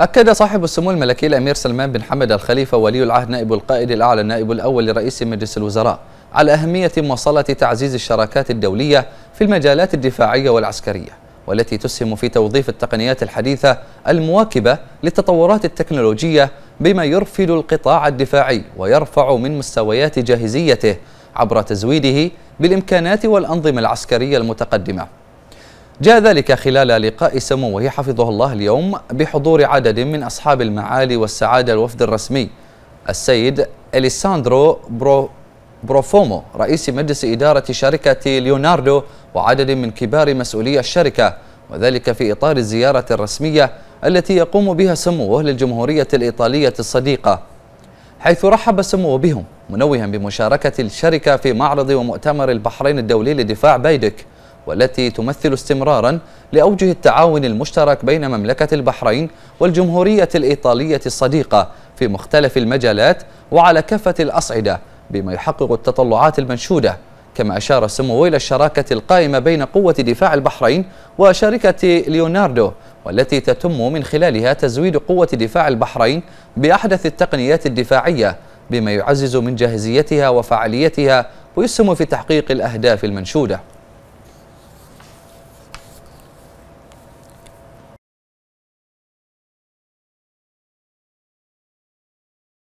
أكد صاحب السمو الملكي الأمير سلمان بن حمد الخليفة ولي العهد نائب القائد الأعلى النائب الأول لرئيس مجلس الوزراء على أهمية مواصلة تعزيز الشراكات الدولية في المجالات الدفاعية والعسكرية والتي تسهم في توظيف التقنيات الحديثة المواكبة للتطورات التكنولوجية بما يرفد القطاع الدفاعي ويرفع من مستويات جاهزيته عبر تزويده بالإمكانات والأنظمة العسكرية المتقدمة جاء ذلك خلال لقاء سموه حفظه الله اليوم بحضور عدد من أصحاب المعالي والسعادة الوفد الرسمي السيد إليساندرو برو بروفومو رئيس مجلس إدارة شركة ليوناردو وعدد من كبار مسؤولي الشركة وذلك في إطار الزيارة الرسمية التي يقوم بها سموه للجمهورية الإيطالية الصديقة حيث رحب سموه بهم منوها بمشاركة الشركة في معرض ومؤتمر البحرين الدولي لدفاع بيدك والتي تمثل استمرارا لأوجه التعاون المشترك بين مملكة البحرين والجمهورية الإيطالية الصديقة في مختلف المجالات وعلى كافة الأصعدة بما يحقق التطلعات المنشودة كما أشار السمو إلى الشراكة القائمة بين قوة دفاع البحرين وشركة ليوناردو والتي تتم من خلالها تزويد قوة دفاع البحرين بأحدث التقنيات الدفاعية بما يعزز من جاهزيتها وفعاليتها ويسهم في تحقيق الأهداف المنشودة